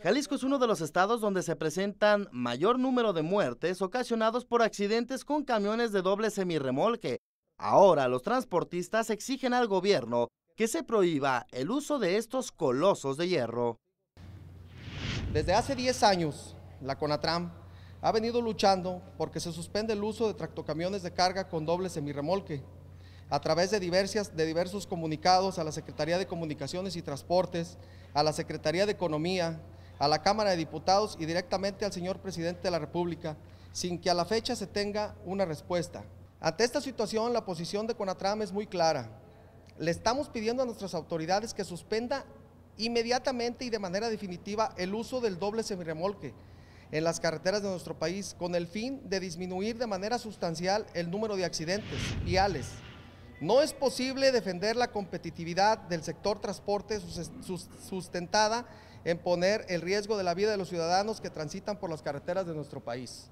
Jalisco es uno de los estados donde se presentan mayor número de muertes ocasionados por accidentes con camiones de doble semirremolque. Ahora los transportistas exigen al gobierno que se prohíba el uso de estos colosos de hierro. Desde hace 10 años, la CONATRAM ha venido luchando porque se suspende el uso de tractocamiones de carga con doble semirremolque a través de, diversas, de diversos comunicados a la Secretaría de Comunicaciones y Transportes, a la Secretaría de Economía, a la Cámara de Diputados y directamente al señor presidente de la República, sin que a la fecha se tenga una respuesta. Ante esta situación, la posición de CONATRAM es muy clara. Le estamos pidiendo a nuestras autoridades que suspenda inmediatamente y de manera definitiva el uso del doble semirremolque en las carreteras de nuestro país con el fin de disminuir de manera sustancial el número de accidentes viales. No es posible defender la competitividad del sector transporte sustentada en poner el riesgo de la vida de los ciudadanos que transitan por las carreteras de nuestro país.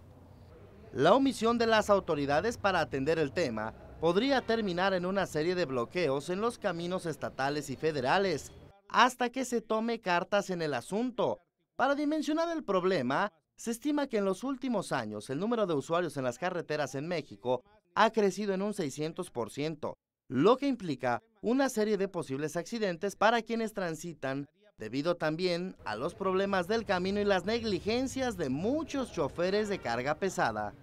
La omisión de las autoridades para atender el tema podría terminar en una serie de bloqueos en los caminos estatales y federales, hasta que se tome cartas en el asunto. Para dimensionar el problema, se estima que en los últimos años el número de usuarios en las carreteras en México ha crecido en un 600%, lo que implica una serie de posibles accidentes para quienes transitan, debido también a los problemas del camino y las negligencias de muchos choferes de carga pesada.